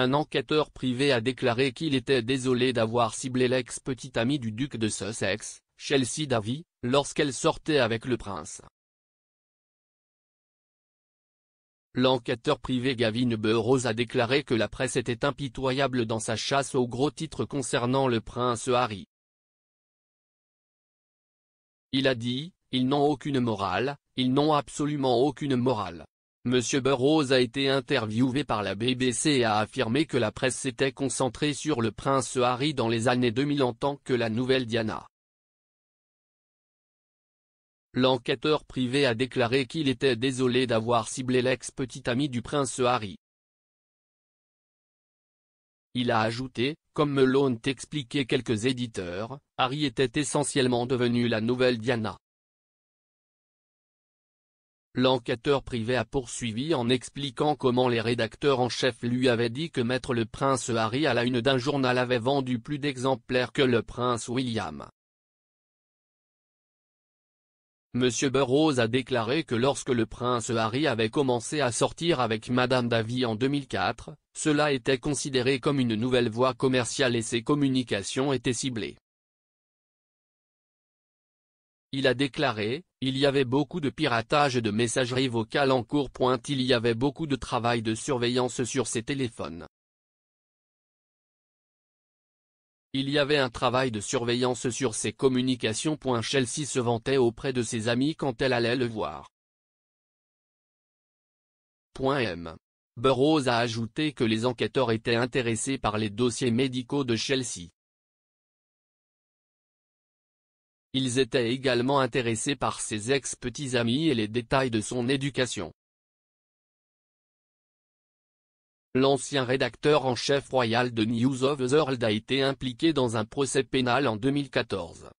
Un enquêteur privé a déclaré qu'il était désolé d'avoir ciblé l'ex-petite amie du duc de Sussex, Chelsea Davy, lorsqu'elle sortait avec le prince. L'enquêteur privé Gavin Burroughs a déclaré que la presse était impitoyable dans sa chasse aux gros titres concernant le prince Harry. Il a dit, ils n'ont aucune morale, ils n'ont absolument aucune morale. M. Burroughs a été interviewé par la BBC et a affirmé que la presse s'était concentrée sur le prince Harry dans les années 2000 en tant que la nouvelle Diana. L'enquêteur privé a déclaré qu'il était désolé d'avoir ciblé l'ex-petite ami du prince Harry. Il a ajouté, comme me t'expliquait quelques éditeurs, Harry était essentiellement devenu la nouvelle Diana l'enquêteur privé a poursuivi en expliquant comment les rédacteurs en chef lui avaient dit que mettre le Prince Harry à la une d'un journal avait vendu plus d'exemplaires que le Prince William. Monsieur Burroughs a déclaré que lorsque le prince Harry avait commencé à sortir avec Madame Davy en 2004, cela était considéré comme une nouvelle voie commerciale et ses communications étaient ciblées. Il a déclaré, il y avait beaucoup de piratage de messagerie vocale en cours. Il y avait beaucoup de travail de surveillance sur ses téléphones. Il y avait un travail de surveillance sur ses communications. Chelsea se vantait auprès de ses amis quand elle allait le voir. M. Burroughs a ajouté que les enquêteurs étaient intéressés par les dossiers médicaux de Chelsea. Ils étaient également intéressés par ses ex-petits amis et les détails de son éducation. L'ancien rédacteur en chef royal de News of the World a été impliqué dans un procès pénal en 2014.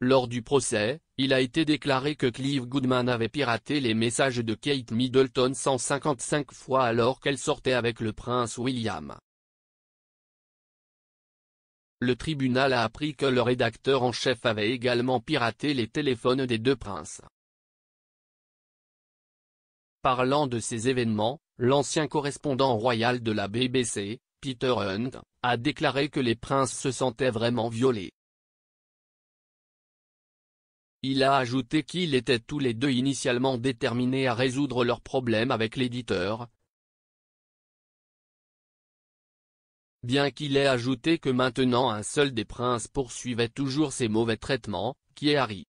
Lors du procès, il a été déclaré que Clive Goodman avait piraté les messages de Kate Middleton 155 fois alors qu'elle sortait avec le prince William le tribunal a appris que le rédacteur en chef avait également piraté les téléphones des deux princes. Parlant de ces événements, l'ancien correspondant royal de la BBC, Peter Hunt, a déclaré que les princes se sentaient vraiment violés. Il a ajouté qu'ils étaient tous les deux initialement déterminés à résoudre leurs problèmes avec l'éditeur, bien qu'il ait ajouté que maintenant un seul des princes poursuivait toujours ses mauvais traitements, qui est Harry.